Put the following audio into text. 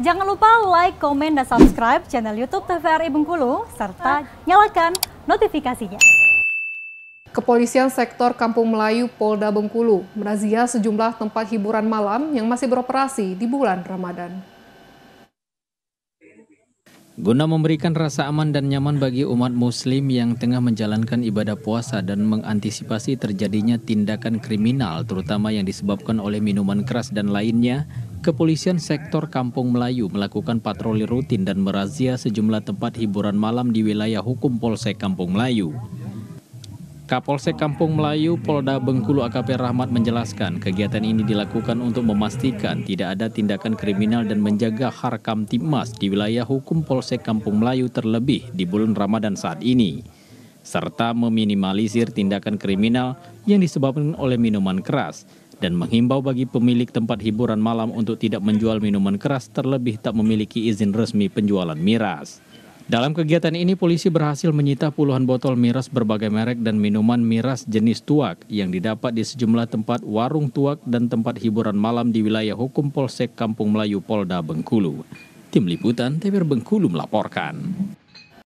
Jangan lupa like, komen, dan subscribe channel YouTube TVRI Bengkulu, serta nyalakan notifikasinya. Kepolisian Sektor Kampung Melayu Polda Bengkulu merazia sejumlah tempat hiburan malam yang masih beroperasi di bulan Ramadan. Guna memberikan rasa aman dan nyaman bagi umat muslim yang tengah menjalankan ibadah puasa dan mengantisipasi terjadinya tindakan kriminal terutama yang disebabkan oleh minuman keras dan lainnya, Kepolisian sektor Kampung Melayu melakukan patroli rutin dan merazia sejumlah tempat hiburan malam di wilayah hukum Polsek Kampung Melayu. Kapolsek Kampung Melayu Polda Bengkulu AKP Rahmat menjelaskan kegiatan ini dilakukan untuk memastikan tidak ada tindakan kriminal dan menjaga harkam timas di wilayah hukum Polsek Kampung Melayu terlebih di bulan Ramadan saat ini serta meminimalisir tindakan kriminal yang disebabkan oleh minuman keras dan menghimbau bagi pemilik tempat hiburan malam untuk tidak menjual minuman keras terlebih tak memiliki izin resmi penjualan miras. Dalam kegiatan ini, polisi berhasil menyita puluhan botol miras berbagai merek dan minuman miras jenis tuak yang didapat di sejumlah tempat warung tuak dan tempat hiburan malam di wilayah hukum Polsek Kampung Melayu Polda Bengkulu. Tim Liputan TVR Bengkulu melaporkan.